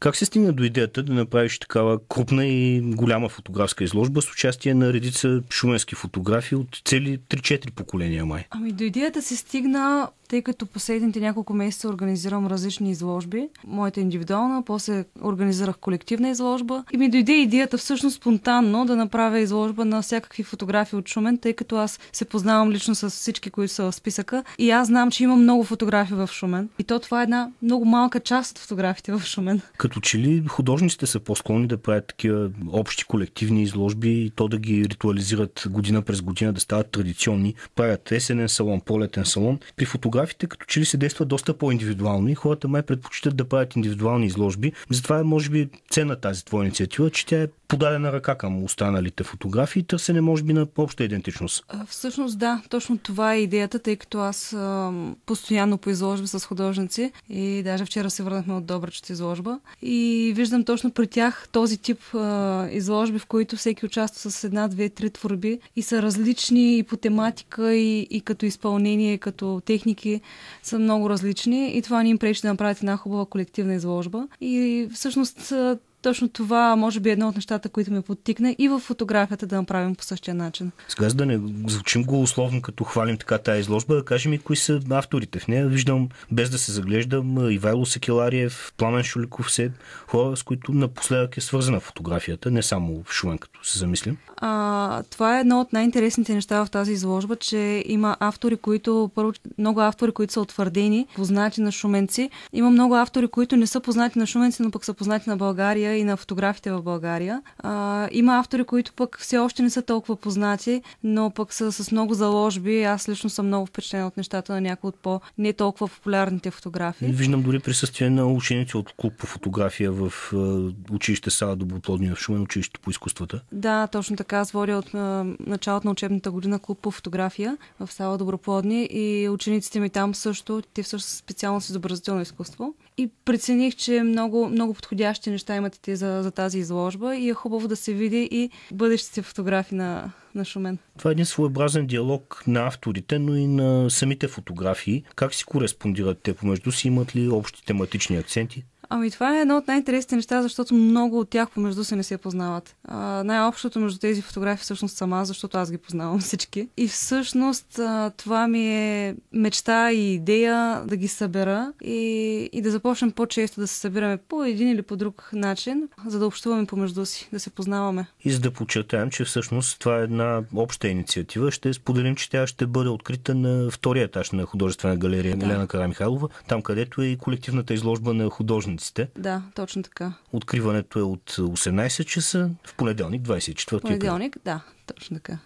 Как се стигна до идеята да направиш такава крупна и голяма фотографска изложба с участие на редица шуменски фотографии от цели 3-4 поколения май? Ами до идеята се стигна тъй като последните няколко месеца организирам различни изложби. Моята индивидуална, после организирах колективна изложба и ми дойде идеята всъщност спонтанно да направя изложба на всякакви фотографии от Шумен, тъй като аз се познавам лично с всички, които са в списъка и аз знам, че има много фотографии в Шумен. И то това е една много малка част от фотографите в Шумен. Като че ли художниците са по-склонни да правят такива общи колективни изложби и то да ги ритуализират година през година, да стават традиционни. Правят есенен салон, полетен салон. При фотографии фотографите като че ли се действа доста по-индивидуално и хората май предпочитат да правят индивидуални изложби. Затова е, може би, цена тази твоя инициатива, че тя е подадена ръка към останалите фотографии, и търсене, може би, на обща идентичност. Всъщност, да, точно това е идеята, тъй като аз постоянно по изложби с художници и даже вчера се върнахме от Добрачата изложба и виждам точно при тях този тип изложби, в които всеки участва с една, две, три творби и са различни и по тематика, и, и като изпълнение, и като техники, публики са много различни и това ни им пречи да направят една хубава колективна изложба. И всъщност точно това може би е едно от нещата, които ме подтикне и в фотографията да направим по същия начин. Сега за да не звучим го условно, като хвалим така тази изложба, да кажем и кои са авторите в нея. Виждам, без да се заглеждам, Ивайло Секелариев, Пламен Шуликов, все хора, с които напоследък е свързана фотографията, не само в Шумен, като се замислим. А, това е едно от най-интересните неща в тази изложба, че има автори, които, първо, много автори, които са утвърдени, познати на шуменци. Има много автори, които не са познати на шуменци, но пък са познати на България България и на фотографите в България. А, има автори, които пък все още не са толкова познати, но пък са с много заложби. Аз лично съм много впечатлена от нещата на някои от по-не толкова популярните фотографии. Виждам дори присъствие на ученици от клуб по фотография в училище Сала Доброплодния в Шумен, училище по изкуствата. Да, точно така. Аз водя от началото на учебната година клуб по фотография в Сала Доброплодни и учениците ми там също, те всъщност специално с изобразително изкуство. И прецених, че много, много подходящи неща имате ти за, за тази изложба и е хубаво да се види и бъдещите фотографи на, на Шумен. Това е един своеобразен диалог на авторите, но и на самите фотографии. Как си кореспондират те помежду си? Имат ли общи тематични акценти? Ами това е едно от най-интересните неща, защото много от тях помежду се не се познават. най-общото между тези фотографии всъщност сама, защото аз ги познавам всички. И всъщност а, това ми е мечта и идея да ги събера и, и да започнем по-често да се събираме по един или по друг начин, за да общуваме помежду си, да се познаваме. И за да подчертаем, че всъщност това е една обща инициатива, ще споделим, че тя ще бъде открита на втория етаж на художествена галерия да. Елена Карамихайлова, там където е и колективната изложба на художници учениците. Да, точно така. Откриването е от 18 часа в понеделник, 24 април. Понеделник, да, точно така.